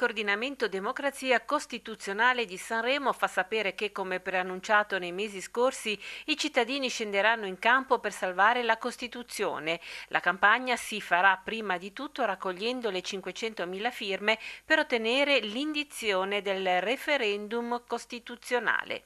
coordinamento democrazia costituzionale di Sanremo fa sapere che, come preannunciato nei mesi scorsi, i cittadini scenderanno in campo per salvare la Costituzione. La campagna si farà prima di tutto raccogliendo le 500.000 firme per ottenere l'indizione del referendum costituzionale.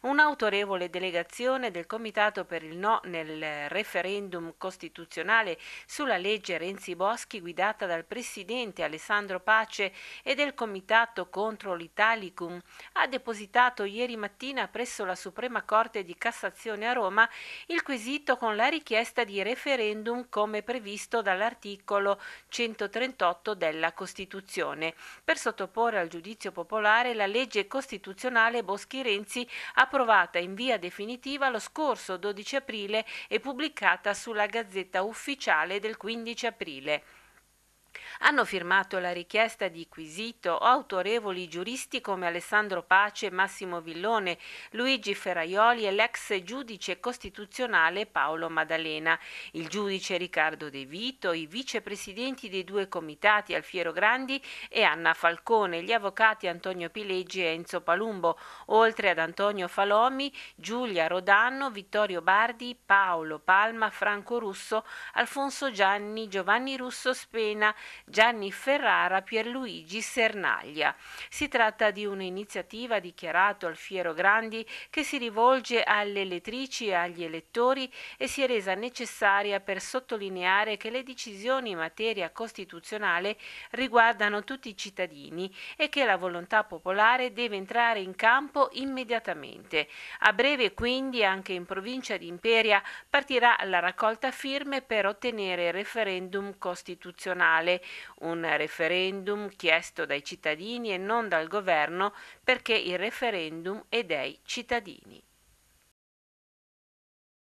Un'autorevole delegazione del Comitato per il No nel referendum costituzionale sulla legge Renzi Boschi, guidata dal presidente Alessandro Pace e del Comitato contro l'Italicum ha depositato ieri mattina presso la Suprema Corte di Cassazione a Roma il quesito con la richiesta di referendum come previsto dall'articolo 138 della Costituzione per sottoporre al giudizio popolare la legge costituzionale Boschi-Renzi approvata in via definitiva lo scorso 12 aprile e pubblicata sulla Gazzetta Ufficiale del 15 aprile. Hanno firmato la richiesta di quesito autorevoli giuristi come Alessandro Pace, Massimo Villone, Luigi Ferraioli e l'ex giudice costituzionale Paolo Maddalena, il giudice Riccardo De Vito, i vicepresidenti dei due comitati Alfiero Grandi e Anna Falcone, gli avvocati Antonio Pileggi e Enzo Palumbo, oltre ad Antonio Falomi, Giulia Rodanno, Vittorio Bardi, Paolo Palma, Franco Russo, Alfonso Gianni, Giovanni Russo Spena, Gianni Ferrara, Pierluigi Sernaglia. Si tratta di un'iniziativa dichiarato Fiero Grandi che si rivolge alle elettrici e agli elettori e si è resa necessaria per sottolineare che le decisioni in materia costituzionale riguardano tutti i cittadini e che la volontà popolare deve entrare in campo immediatamente. A breve quindi anche in provincia di Imperia partirà la raccolta firme per ottenere il referendum costituzionale legale, un referendum chiesto dai cittadini e non dal governo perché il referendum è dei cittadini.